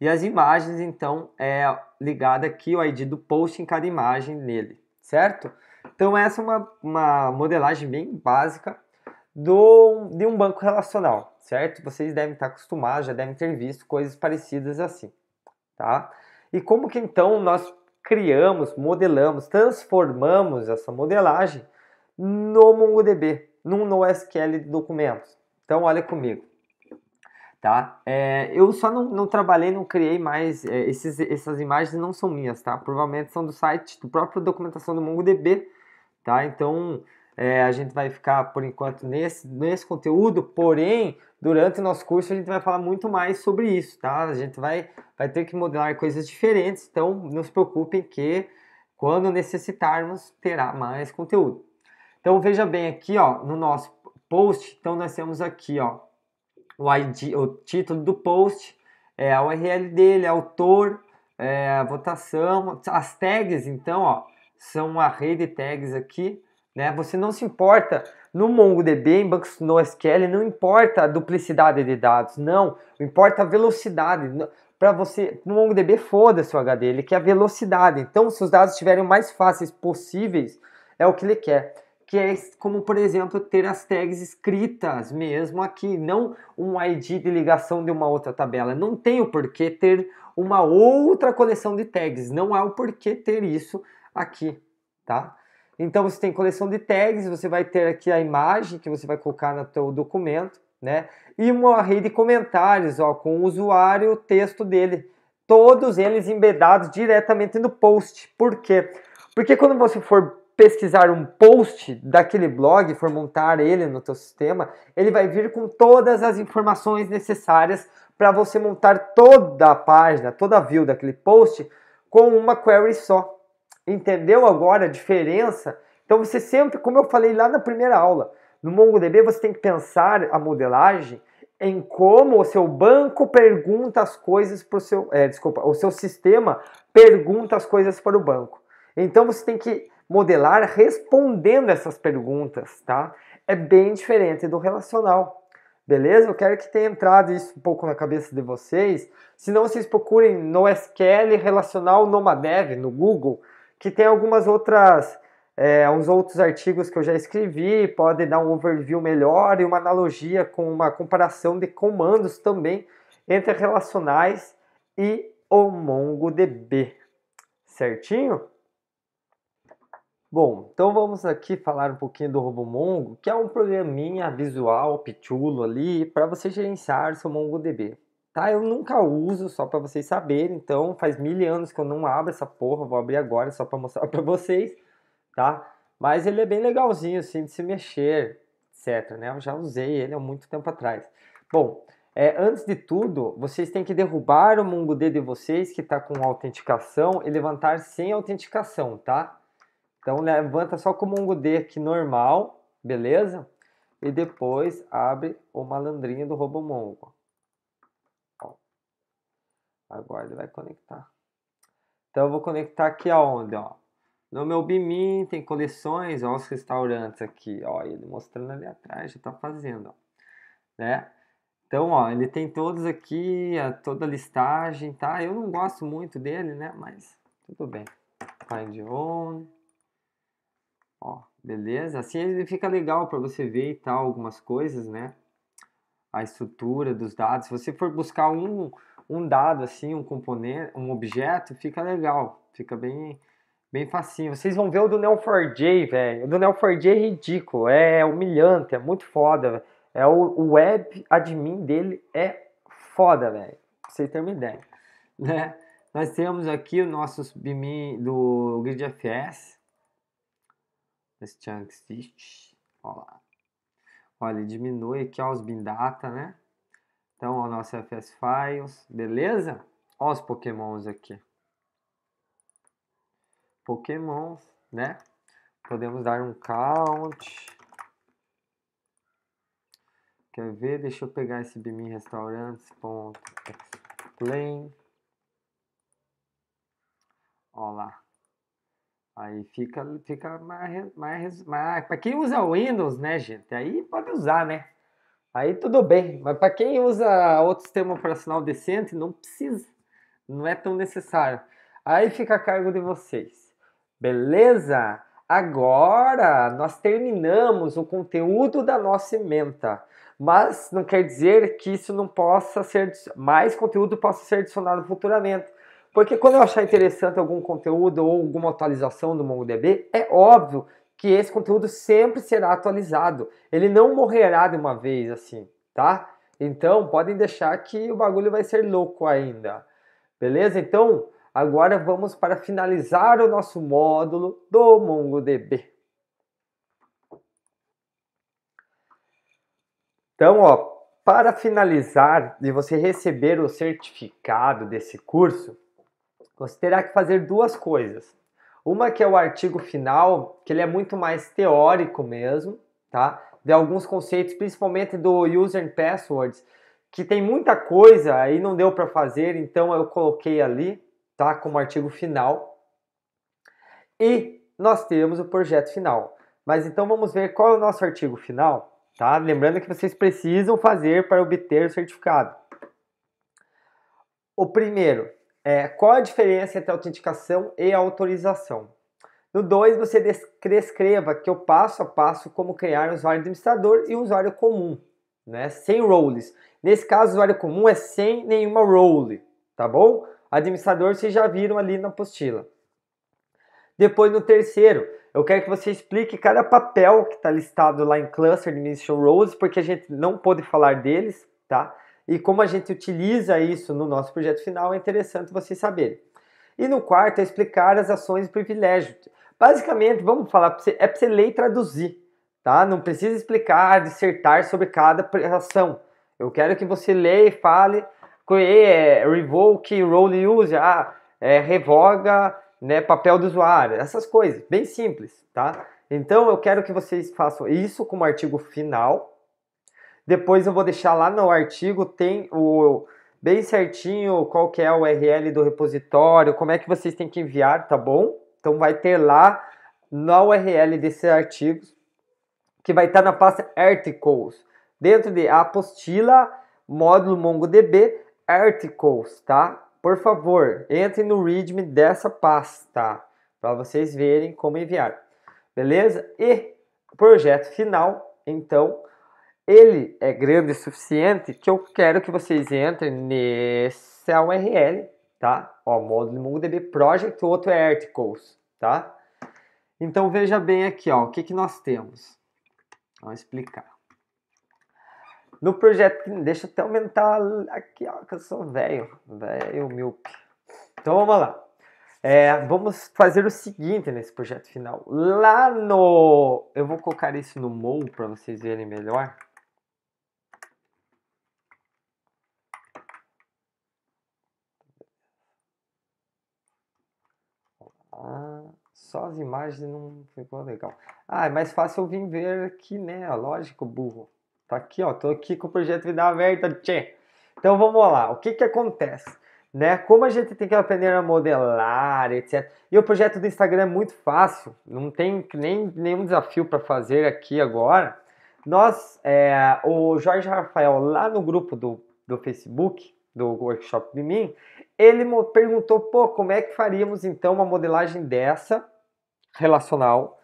E as imagens, então, é ligada aqui o ID do post em cada imagem nele, certo? Então essa é uma, uma modelagem bem básica do, de um banco relacional, certo? Vocês devem estar acostumados, já devem ter visto coisas parecidas assim, tá? E como que então nós criamos, modelamos, transformamos essa modelagem no MongoDB, num NoSQL de documentos? Então olha comigo tá? É, eu só não, não, trabalhei, não criei mais, é, esses, essas imagens não são minhas, tá? Provavelmente são do site, do próprio documentação do MongoDB, tá? Então, é, a gente vai ficar, por enquanto, nesse, nesse conteúdo, porém, durante o nosso curso a gente vai falar muito mais sobre isso, tá? A gente vai, vai ter que modelar coisas diferentes, então não se preocupem que quando necessitarmos terá mais conteúdo. Então veja bem aqui, ó, no nosso post, então nós temos aqui, ó, o, ID, o título do post, é, a URL dele, autor, é, a votação, as tags, então, ó, são uma rede de tags aqui, né? Você não se importa no MongoDB, em bancos no SQL, não importa a duplicidade de dados, não, importa é a velocidade. Para você, no MongoDB, foda-se o HD, ele quer a velocidade. Então, se os dados estiverem mais fáceis possíveis, é o que ele quer que é como, por exemplo, ter as tags escritas mesmo aqui, não um ID de ligação de uma outra tabela. Não tem o porquê ter uma outra coleção de tags, não há o porquê ter isso aqui, tá? Então você tem coleção de tags, você vai ter aqui a imagem que você vai colocar no seu documento, né? E uma rede de comentários, ó, com o usuário e o texto dele. Todos eles embedados diretamente no post. Por quê? Porque quando você for pesquisar um post daquele blog, for montar ele no teu sistema, ele vai vir com todas as informações necessárias para você montar toda a página, toda a view daquele post com uma query só. Entendeu agora a diferença? Então você sempre, como eu falei lá na primeira aula, no MongoDB você tem que pensar a modelagem em como o seu banco pergunta as coisas para o seu, é, desculpa, o seu sistema pergunta as coisas para o banco. Então você tem que modelar respondendo essas perguntas, tá? É bem diferente do relacional. Beleza? Eu quero que tenha entrado isso um pouco na cabeça de vocês. Se não, vocês procurem no SQL relacional Nomadev no Google, que tem algumas outras, é, uns outros artigos que eu já escrevi, pode dar um overview melhor e uma analogia com uma comparação de comandos também entre relacionais e o MongoDB. Certinho? Bom, então vamos aqui falar um pouquinho do RoboMongo, que é um programinha visual, pitulo ali, para você gerenciar seu MongoDB. Tá? Eu nunca uso, só para vocês saberem, então faz mil anos que eu não abro essa porra, vou abrir agora só para mostrar para vocês, tá? Mas ele é bem legalzinho, assim, de se mexer, etc, né? Eu já usei ele há muito tempo atrás. Bom, é, antes de tudo, vocês têm que derrubar o MongoDB de vocês, que está com autenticação, e levantar sem autenticação, tá? Então levanta só como um aqui normal, beleza? E depois abre o malandrinho do Robomongo. Agora ele vai conectar. Então eu vou conectar aqui aonde, ó. No meu Bimin tem coleções, ó, os restaurantes aqui, ó, ele mostrando ali atrás, já tá fazendo, ó, né? Então, ó, ele tem todos aqui, a, toda a listagem, tá? Eu não gosto muito dele, né? Mas tudo bem. Find Own. Ó, beleza? Assim ele fica legal para você ver e tal algumas coisas, né? A estrutura dos dados. Se você for buscar um, um dado assim, um componente, um objeto, fica legal, fica bem bem facinho. Vocês vão ver o do Neo4j, velho. O do Neo4j é ridículo, é, é humilhante, é muito foda. Véio. É o, o web admin dele é foda, velho. Pra vocês terem uma ideia, né? Nós temos aqui o nossos BIMI do GridFS, esse chunk existe, olha lá. Olha, diminui aqui ó, os data, né? Então, ó, nosso FS Files, beleza? Olha os pokémons aqui. Pokémons, né? Podemos dar um count. Quer ver? Deixa eu pegar esse bimin restaurantes.explain. Ó lá. Aí fica, fica mais, mais, mais... Para quem usa o Windows, né, gente? Aí pode usar, né? Aí tudo bem. Mas para quem usa outro sistema operacional decente, não precisa. Não é tão necessário. Aí fica a cargo de vocês. Beleza? Agora nós terminamos o conteúdo da nossa ementa. Mas não quer dizer que isso não possa ser mais conteúdo possa ser adicionado futuramente. Porque quando eu achar interessante algum conteúdo ou alguma atualização do MongoDB, é óbvio que esse conteúdo sempre será atualizado. Ele não morrerá de uma vez assim, tá? Então, podem deixar que o bagulho vai ser louco ainda. Beleza? Então, agora vamos para finalizar o nosso módulo do MongoDB. Então, ó, para finalizar e você receber o certificado desse curso, então, você terá que fazer duas coisas. Uma que é o artigo final, que ele é muito mais teórico mesmo, tá? De alguns conceitos, principalmente do user and passwords, que tem muita coisa aí não deu para fazer, então eu coloquei ali, tá? Como artigo final. E nós temos o projeto final. Mas então vamos ver qual é o nosso artigo final, tá? Lembrando que vocês precisam fazer para obter o certificado. O primeiro, é, qual a diferença entre a autenticação e a autorização? No 2, você descreva que eu passo a passo como criar um usuário administrador e um usuário comum, né? sem roles. Nesse caso, o usuário comum é sem nenhuma role, tá bom? Administrador vocês já viram ali na apostila. Depois, no terceiro, eu quero que você explique cada papel que está listado lá em Cluster Administration Roles, porque a gente não pôde falar deles, tá? e como a gente utiliza isso no nosso projeto final é interessante vocês saberem. E no quarto é explicar as ações e privilégios. Basicamente, vamos falar, para você, é para você ler e traduzir, tá? Não precisa explicar, dissertar sobre cada ação. Eu quero que você leia e fale, é, é, revoke, role use, ah, é, revoga, né, papel do usuário, essas coisas, bem simples, tá? Então eu quero que vocês façam isso como artigo final, depois eu vou deixar lá no artigo, tem o bem certinho qual que é a URL do repositório, como é que vocês têm que enviar, tá bom? Então vai ter lá na URL desse artigo que vai estar tá na pasta Articles, dentro de apostila, módulo MongoDB, Articles, tá? Por favor, entre no README dessa pasta, para vocês verem como enviar, beleza? E projeto final, então ele é grande o suficiente que eu quero que vocês entrem nesse URL, tá? Ó, módulo MongoDB Project, o outro é Articles, tá? Então veja bem aqui, ó, o que, que nós temos. Vamos explicar. No projeto, deixa eu até aumentar aqui, ó, que eu sou velho, velho míope. Então vamos lá. É, vamos fazer o seguinte nesse projeto final. Lá no, eu vou colocar isso no MOU para vocês verem melhor. Ah, só as imagens não ficou legal. Ah, é mais fácil eu vir ver aqui, né? Lógico, burro. Tá aqui, ó. Tô aqui com o projeto de dar aberta, tchê. Então vamos lá. O que que acontece? Né? Como a gente tem que aprender a modelar, etc. E o projeto do Instagram é muito fácil. Não tem nem nenhum desafio para fazer aqui agora. Nós, é, o Jorge Rafael lá no grupo do, do Facebook, do workshop mim, ele perguntou, pô, como é que faríamos então uma modelagem dessa, relacional,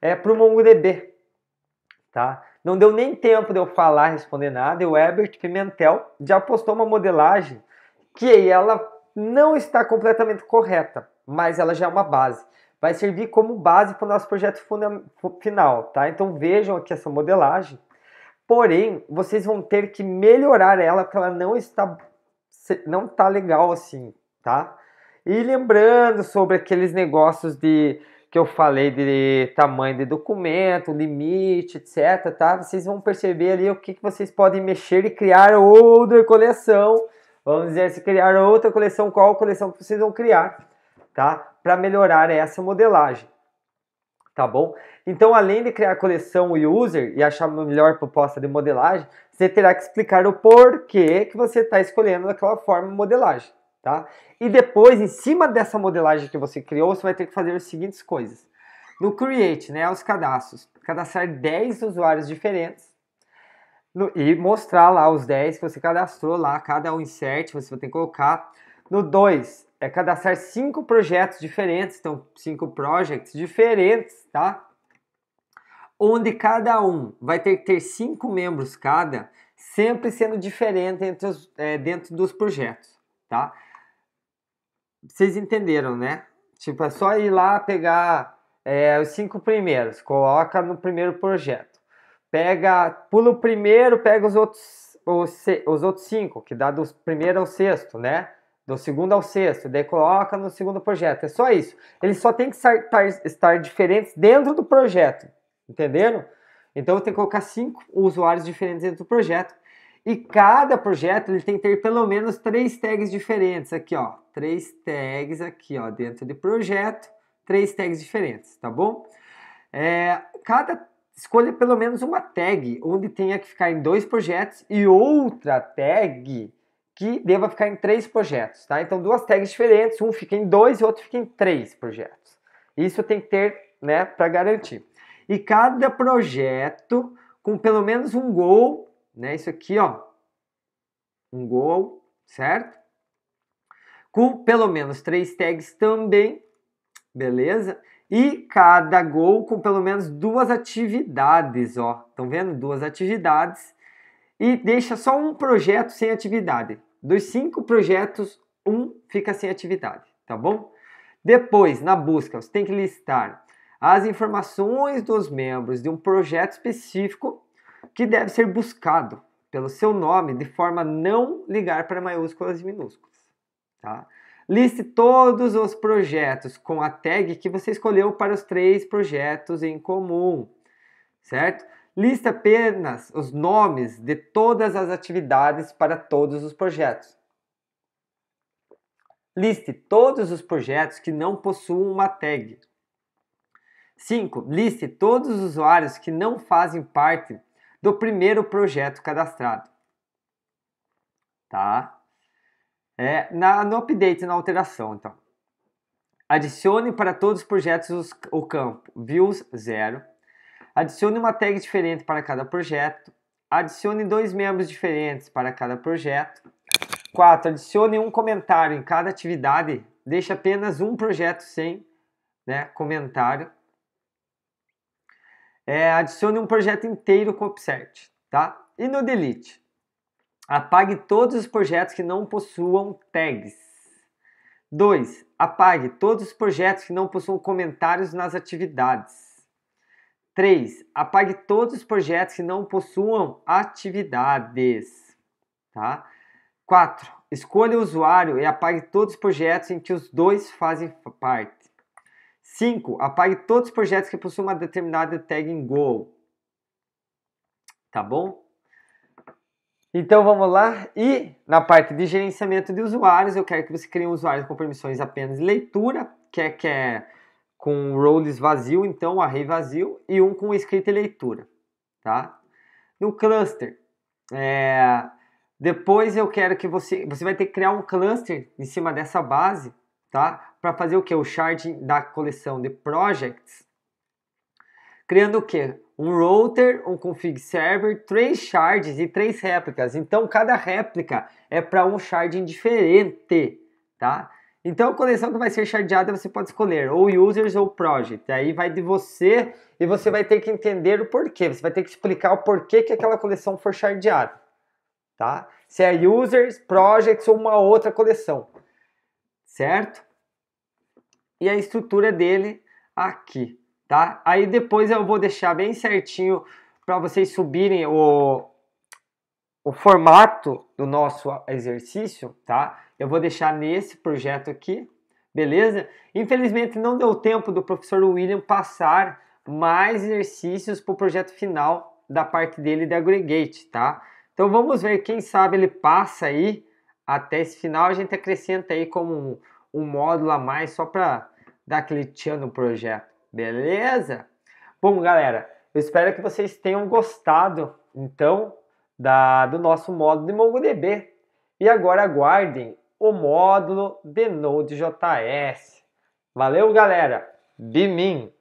é, para o MongoDB, tá? Não deu nem tempo de eu falar, responder nada, e o Herbert Pimentel já postou uma modelagem que ela não está completamente correta, mas ela já é uma base. Vai servir como base para o nosso projeto final, tá? Então vejam aqui essa modelagem. Porém, vocês vão ter que melhorar ela porque ela não está não tá legal assim, tá? E lembrando sobre aqueles negócios de que eu falei de tamanho de documento, limite, etc, tá? Vocês vão perceber ali o que, que vocês podem mexer e criar outra coleção. Vamos dizer, se criar outra coleção, qual coleção que vocês vão criar, tá? Para melhorar essa modelagem, tá bom? Então, além de criar a coleção user e achar uma melhor proposta de modelagem, você terá que explicar o porquê que você está escolhendo daquela forma modelagem, tá? E depois, em cima dessa modelagem que você criou, você vai ter que fazer as seguintes coisas. No Create, né, os cadastros, cadastrar 10 usuários diferentes, no, e mostrar lá os 10 que você cadastrou lá, cada um insert você vai ter que colocar. No 2 é cadastrar 5 projetos diferentes, então 5 projects diferentes, tá? onde cada um vai ter que ter cinco membros cada, sempre sendo diferente entre os, é, dentro dos projetos, tá? Vocês entenderam, né? Tipo, é só ir lá pegar é, os cinco primeiros, coloca no primeiro projeto. Pega, pula o primeiro, pega os outros, os, os outros cinco, que dá do primeiro ao sexto, né? do segundo ao sexto, daí coloca no segundo projeto. É só isso. Eles só tem que estar, estar, diferentes dentro do projeto. Entenderam? Então eu tenho que colocar cinco usuários diferentes dentro do projeto. E cada projeto ele tem que ter pelo menos três tags diferentes aqui, ó. Três tags aqui, ó, dentro de projeto, três tags diferentes, tá bom? É, cada escolha pelo menos uma tag onde tenha que ficar em dois projetos e outra tag que deva ficar em três projetos, tá? Então duas tags diferentes, um fica em dois e outro fica em três projetos. Isso tem que ter, né, para garantir e cada projeto com pelo menos um gol, né? Isso aqui, ó, um gol, certo? Com pelo menos três tags também, beleza? E cada gol com pelo menos duas atividades, ó. Estão vendo? Duas atividades. E deixa só um projeto sem atividade. Dos cinco projetos, um fica sem atividade, tá bom? Depois, na busca, você tem que listar as informações dos membros de um projeto específico que deve ser buscado pelo seu nome de forma não ligar para maiúsculas e minúsculas. Tá? Liste todos os projetos com a tag que você escolheu para os três projetos em comum, certo? Lista apenas os nomes de todas as atividades para todos os projetos. Liste todos os projetos que não possuem uma tag, 5. Liste todos os usuários que não fazem parte do primeiro projeto cadastrado. Tá? É, na, no update, na alteração, então. Adicione para todos os projetos os, o campo views 0. Adicione uma tag diferente para cada projeto. Adicione dois membros diferentes para cada projeto. 4. Adicione um comentário em cada atividade. Deixe apenas um projeto sem né, comentário é, adicione um projeto inteiro com o Upsert, tá? E no Delete, apague todos os projetos que não possuam tags. 2. Apague todos os projetos que não possuam comentários nas atividades. 3. Apague todos os projetos que não possuam atividades. Tá? 4. Escolha o usuário e apague todos os projetos em que os dois fazem parte. 5. Apague todos os projetos que possuem uma determinada tag em Go. Tá bom? Então vamos lá. E na parte de gerenciamento de usuários, eu quero que você crie um usuário com permissões apenas de leitura, que é, que é com roles vazio, então array vazio, e um com escrita e leitura. Tá? No cluster, é, depois eu quero que você, você vai ter que criar um cluster em cima dessa base, tá? para fazer o que? O shard da coleção de projects, criando o que? Um router, um config server, três shards e três réplicas. Então cada réplica é para um shard diferente, tá? Então a coleção que vai ser shardeada você pode escolher ou users ou project. Aí vai de você e você vai ter que entender o porquê. Você vai ter que explicar o porquê que aquela coleção for shardeada, tá? Se é users, projects ou uma outra coleção, certo? e a estrutura dele aqui, tá? Aí depois eu vou deixar bem certinho para vocês subirem o, o formato do nosso exercício, tá? Eu vou deixar nesse projeto aqui, beleza? Infelizmente não deu tempo do professor William passar mais exercícios para o projeto final da parte dele de aggregate, tá? Então vamos ver, quem sabe ele passa aí até esse final, a gente acrescenta aí como um um módulo a mais só para dar aquele tchan no projeto, beleza? Bom, galera, eu espero que vocês tenham gostado, então, da, do nosso módulo de MongoDB. E agora aguardem o módulo de Node.js. Valeu, galera! Bimim!